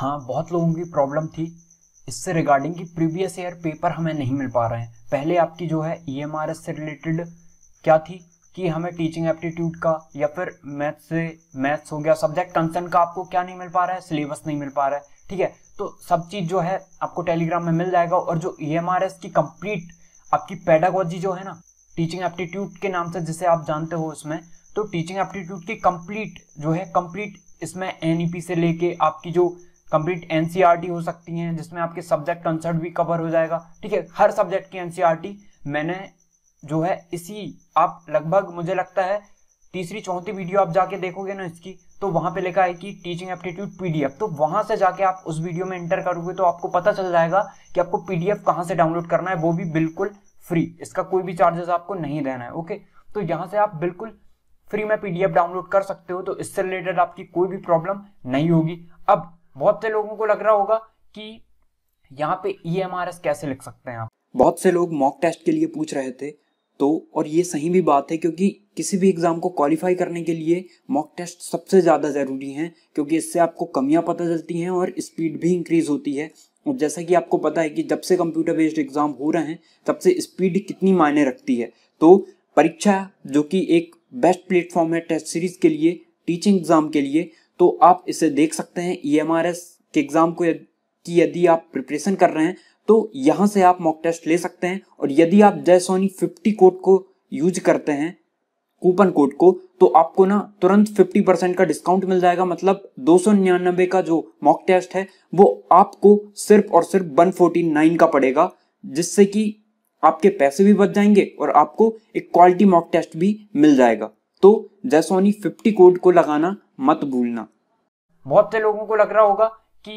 हाँ बहुत लोगों की प्रॉब्लम थी इससे रिगार्डिंग कि प्रीवियस ईयर पेपर हमें नहीं मिल पा रहे हैं पहले आपकी जो है ई e से रिलेटेड क्या थी कि हमें टीचिंग एप्टीट्यूड का या फिर मैथ से मैथ्स हो गया सब्जेक्ट कंसर्न का आपको क्या नहीं मिल पा रहा है सिलेबस नहीं मिल पा रहा है ठीक है तो सब चीज़ जो है आपको टेलीग्राम में मिल जाएगा और जो ई e की कंप्लीट आपकी पैडागोजी जो है ना टीचिंग एप्टीट्यूड के नाम से जिसे आप जानते हो उसमें तो टीचिंग एप्टीट्यूड की कंप्लीट जो है कंप्लीट इसमें एन e से लेके आपकी जो कंप्लीट एनसीईआरटी हो सकती हैं जिसमें आपके सब्जेक्ट कंसर्ट भी कवर हो जाएगा ठीक है हर सब्जेक्ट की एनसीईआरटी मैंने जो है इसी आप लगभग मुझे लगता है तीसरी चौथी वीडियो आप जाके देखोगे ना इसकी तो वहां पे लिखा है कि टीचिंग एप्टीट्यूड पीडीएफ तो वहां से जाके आप उस वीडियो में एंटर करोगे तो आपको पता चल जाएगा कि आपको पीडीएफ कहां से डाउनलोड करना है वो भी बिल्कुल फ्री इसका कोई भी चार्जेस आपको नहीं देना है ओके तो यहाँ से आप बिल्कुल फ्री में पीडीएफ डाउनलोड कर सकते हो तो इससे रिलेटेड आपकी कोई भी प्रॉब्लम नहीं होगी अब बहुत से लोगों को लग रहा होगा कि यहाँ पे ई e कैसे लिख सकते हैं आप बहुत से लोग मॉक टेस्ट के लिए पूछ रहे थे तो और ये सही भी बात है क्योंकि किसी भी एग्ज़ाम को क्वालिफाई करने के लिए मॉक टेस्ट सबसे ज़्यादा ज़रूरी है क्योंकि इससे आपको कमियां पता चलती हैं और स्पीड भी इंक्रीज़ होती है और जैसा कि आपको पता है कि जब से कंप्यूटर बेस्ड एग्ज़ाम हो रहे हैं तब से स्पीड कितनी मायने रखती है तो परीक्षा जो कि एक बेस्ट प्लेटफॉर्म है टेस्ट सीरीज़ के लिए टीचिंग एग्ज़ाम के लिए तो आप इसे देख सकते हैं ई एम आर एस के एग्जाम को की यदि आप प्रिपरेशन कर रहे हैं तो यहाँ से आप मॉक टेस्ट ले सकते हैं और यदि आप जय सोनी फिफ्टी कोड को यूज करते हैं कूपन कोड को तो आपको ना तुरंत 50 परसेंट का डिस्काउंट मिल जाएगा मतलब दो का जो मॉक टेस्ट है वो आपको सिर्फ और सिर्फ 149 का पड़ेगा जिससे कि आपके पैसे भी बच जाएंगे और आपको एक क्वालिटी मॉक टेस्ट भी मिल जाएगा तो जैसोनी 50 कोड को लगाना मत भूलना बहुत से लोगों को लग रहा होगा कि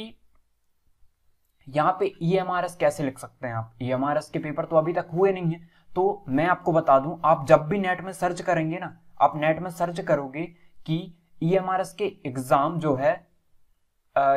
यहाँ पे ई e कैसे लिख सकते हैं आप ई e के पेपर तो अभी तक हुए नहीं है तो मैं आपको बता दूं आप जब भी नेट में सर्च करेंगे ना आप नेट में सर्च करोगे कि ई e के एग्जाम जो है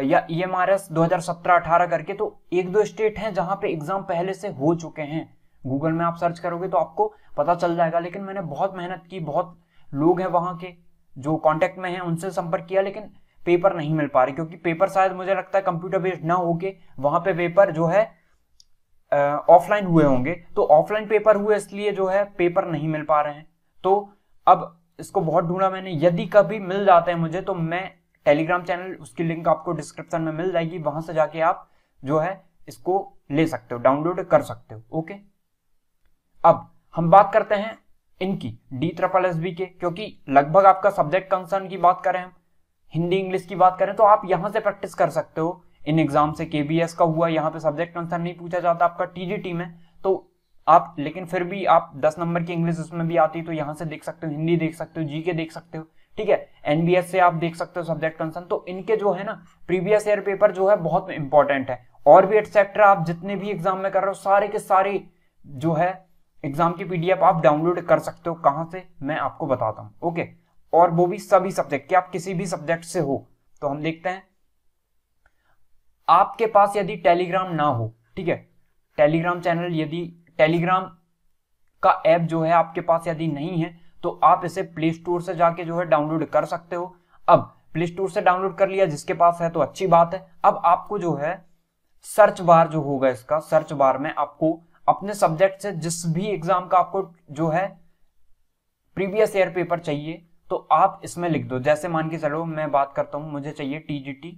या ई एम आर एस दो करके तो एक दो स्टेट हैं जहां पे एग्जाम पहले से हो चुके हैं गूगल में आप सर्च करोगे तो आपको पता चल जाएगा लेकिन मैंने बहुत मेहनत की बहुत लोग हैं वहां के जो कॉन्टेक्ट में है उनसे संपर्क किया लेकिन पेपर नहीं मिल पा रहे क्योंकि पेपर शायद मुझे लगता है कंप्यूटर बेस्ड ना होके वहां पे पेपर जो है ऑफलाइन हुए होंगे तो ऑफलाइन पेपर हुए इसलिए जो है पेपर नहीं मिल पा रहे हैं तो अब इसको बहुत ढूंढा मैंने यदि कभी मिल जाते हैं मुझे तो मैं टेलीग्राम चैनल उसकी लिंक आपको डिस्क्रिप्शन में मिल जाएगी वहां से जाके आप जो है इसको ले सकते हो डाउनलोड कर सकते हो ओके अब हम बात करते हैं इनकी डी ट्रपल एस बी के क्योंकि लगभग आपका सब्जेक्ट कंसर्न की बात करें हम हिंदी इंग्लिश की बात करें तो आप यहां से प्रैक्टिस कर सकते हो इन एग्जाम से केबीएस का हुआ यहाँ पे सब्जेक्ट कंसर्न नहीं पूछा जाता आपका टीजीटी में तो आप लेकिन फिर भी आप 10 नंबर की इंग्लिश उसमें भी आती है तो यहाँ से देख सकते हो हिंदी देख सकते हो जीके देख सकते हो ठीक है एनबीएस से आप देख सकते हो सब्जेक्ट कंसर्न तो इनके जो है ना प्रीवियस ईयर पेपर जो है बहुत इंपॉर्टेंट है और भी एटसेट्रा आप जितने भी एग्जाम में कर रहे हो सारे के सारे जो है एग्जाम की पीडीएफ आप डाउनलोड कर सकते हो कहां से मैं आपको बताता हूँ ओके और वो भी सभी सब्जेक्ट कि आप किसी भी सब्जेक्ट से हो तो हम देखते हैं आपके पास यदि टेलीग्राम ना हो ठीक है टेलीग्राम चैनल यदि टेलीग्राम का ऐप जो है आपके पास यदि नहीं है तो आप इसे प्ले स्टोर से जाके जो है डाउनलोड कर सकते हो अब प्ले स्टोर से डाउनलोड कर लिया जिसके पास है तो अच्छी बात है अब आपको जो है सर्च बार जो होगा इसका सर्च बार में आपको अपने सब्जेक्ट से जिस भी एग्जाम का आपको जो है प्रीवियस ईयर पेपर चाहिए तो आप इसमें लिख दो जैसे मान के चलो मैं बात करता हूं मुझे चाहिए टीजीटी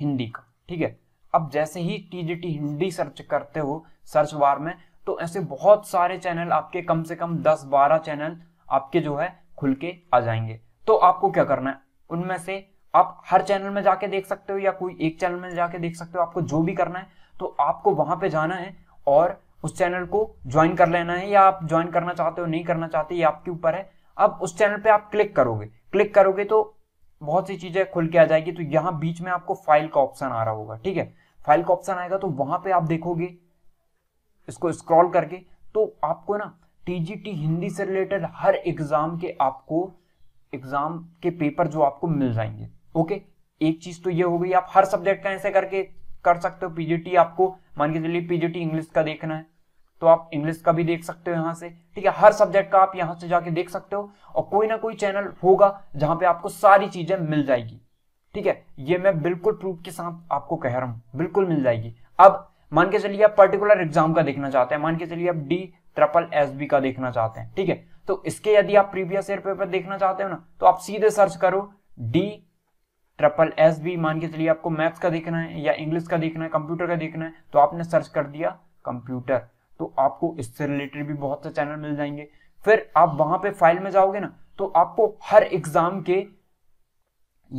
हिंदी का ठीक है अब जैसे ही टीजीटी हिंदी सर्च करते हो सर्च बार में तो ऐसे बहुत सारे चैनल आपके कम से कम 10-12 चैनल आपके जो है खुल के आ जाएंगे तो आपको क्या करना है उनमें से आप हर चैनल में जाके देख सकते हो या कोई एक चैनल में जाके देख सकते हो आपको जो भी करना है तो आपको वहां पे जाना है और उस चैनल को ज्वाइन कर लेना है या आप ज्वाइन करना चाहते हो नहीं करना चाहते ये आपके ऊपर है अब उस चैनल पे आप क्लिक करोगे क्लिक करोगे तो बहुत सी चीजें खुल के आ जाएगी तो यहाँ बीच में आपको फाइल का ऑप्शन आ रहा होगा ठीक है फाइल का ऑप्शन आएगा तो वहां पे आप देखोगे इसको स्क्रॉल करके तो आपको ना टीजीटी हिंदी से रिलेटेड हर एग्जाम के आपको एग्जाम के पेपर जो आपको मिल जाएंगे ओके एक चीज तो ये हो गई आप हर सब्जेक्ट का ऐसे करके कर सकते हो पीजीटी आपको मान के चलिए पीजीटी इंग्लिश का देखना है तो आप इंग्लिश का भी देख सकते हो यहाँ से ठीक है हर सब्जेक्ट का आप यहाँ से जाके देख सकते हो और कोई ना कोई चैनल होगा जहां पे आपको सारी चीजें मिल जाएगी ठीक है ये मैं बिल्कुल प्रूफ के साथ आपको कह रहा हूँ बिल्कुल मिल जाएगी अब मान के चलिए आप पर्टिकुलर एग्जाम का देखना चाहते हैं मान के चलिए आप डी ट्रिपल एस बी का देखना चाहते हैं ठीक है तो इसके यदि आप प्रीवियस ईयर पेपर देखना चाहते हो ना तो आप सीधे सर्च करो डी ट्रिपल एस भी मान के चलिए आपको मैथ्स का देखना है या इंग्लिश का देखना है कंप्यूटर का देखना है तो आपने सर्च कर दिया कंप्यूटर तो आपको इससे रिलेटेड भी बहुत से चैनल मिल जाएंगे फिर आप वहां पे फाइल में जाओगे ना तो आपको हर एग्जाम के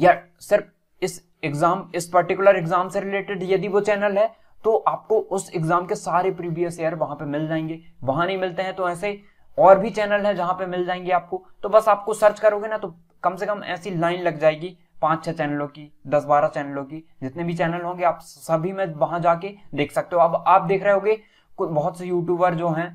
या सिर्फ इस एग्जाम इस पर्टिकुलर एग्जाम से रिलेटेड यदि वो चैनल है तो आपको उस एग्जाम के सारे प्रीवियस ईयर वहां पे मिल जाएंगे वहां नहीं मिलते हैं तो ऐसे और भी चैनल है जहां पे मिल जाएंगे आपको तो बस आपको सर्च करोगे ना तो कम से कम ऐसी लाइन लग जाएगी पांच छह चैनलों की दस बारह चैनलों की जितने भी चैनल होंगे आप सभी में वहां जाके देख सकते हो अब आप देख रहे होगे बहुत से यूट्यूबर जो हैं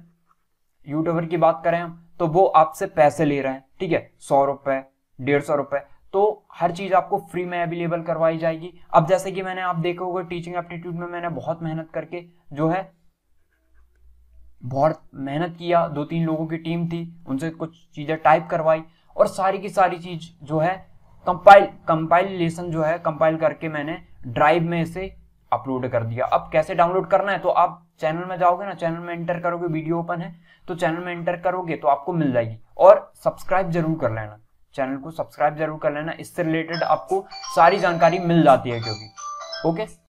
यूट्यूबर की बात करें हम तो वो आपसे पैसे ले रहे हैं ठीक है सौ रुपए डेढ़ सौ रुपए तो हर चीज आपको फ्री में अवेलेबल करवाई जाएगी अब जैसे कि मैंने आप होगा टीचिंग एप्टीट्यूड में मैंने बहुत मेहनत करके जो है बहुत मेहनत किया दो तीन लोगों की टीम थी उनसे कुछ चीजें टाइप करवाई और सारी की सारी चीज जो है कंपाइल कंपाइलेशन जो है कंपाइल करके मैंने ड्राइव में इसे अपलोड कर दिया अब कैसे डाउनलोड करना है तो आप चैनल में जाओगे ना चैनल में एंटर करोगे वीडियो ओपन है तो चैनल में एंटर करोगे तो आपको मिल जाएगी और सब्सक्राइब जरूर कर लेना चैनल को सब्सक्राइब जरूर कर लेना इससे रिलेटेड आपको सारी जानकारी मिल जाती है क्योंकि ओके